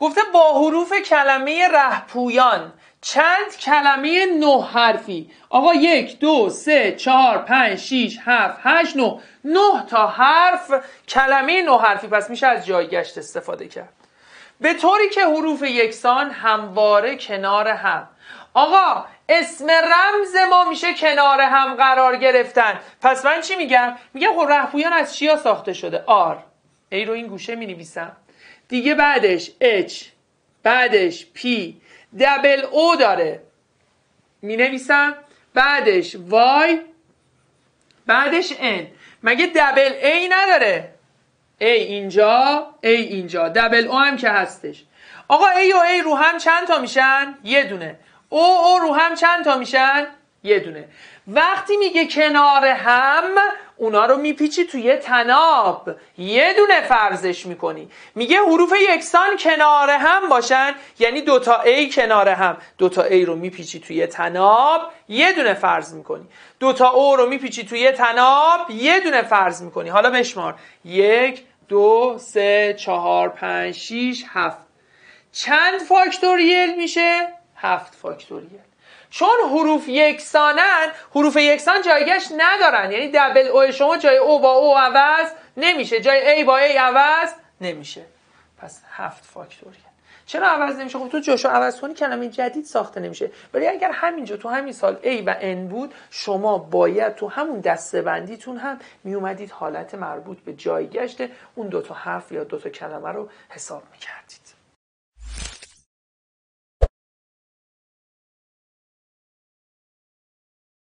گفته با حروف کلمه رهپویان چند کلمه نه حرفی آقا یک دو سه چهار پنج شیش هفت هشت نه نه تا حرف کلمه نه حرفی پس میشه از جایگشت استفاده کرد به طوری که حروف یکسان همواره کنار هم آقا اسم رمز ما میشه کنار هم قرار گرفتن پس من چی میگم؟ میگم خب رهپویان از چیا ساخته شده؟ آر ای رو این گوشه مینویسم دیگه بعدش H بعدش P دبل O داره می نویسم بعدش Y بعدش N مگه دبل A نداره A اینجا A اینجا دبل O هم که هستش آقا A و A رو هم چند تا میشن؟ یه دونه O O رو هم چند تا میشن؟ یه دونه وقتی میگه کنار هم اونا رو میپیچی توی یه تناب یه دونه فرضش میکنی میگه حروف یکسان کنار هم باشن یعنی دوتا ای کنار هم دوتا ای رو میپیچی توی یه تناب یه دونه فرض میکنی دوتا او رو میپیچی توی یه تناب یه دونه فرض میکنی حالا بشمار یک دو سه چهار پنج شیش هفت چند فاکتوریل میشه؟ هفت فاکتوریل چون حروف یکسانن حروف یکسان جایگشت ندارن یعنی دبل او شما جای او با او عوض نمیشه جای ای با ای عوض نمیشه پس هفت فاکتوریه چرا عوض نمیشه خب تو جاشو عوض کنی کلمه جدید ساخته نمیشه ولی اگر همینجا تو همین سال ای و ان بود شما باید تو همون دسته بندیتون هم میومدید حالت مربوط به جایگشت اون دوتا حرف یا دوتا کلمه رو حساب میکردید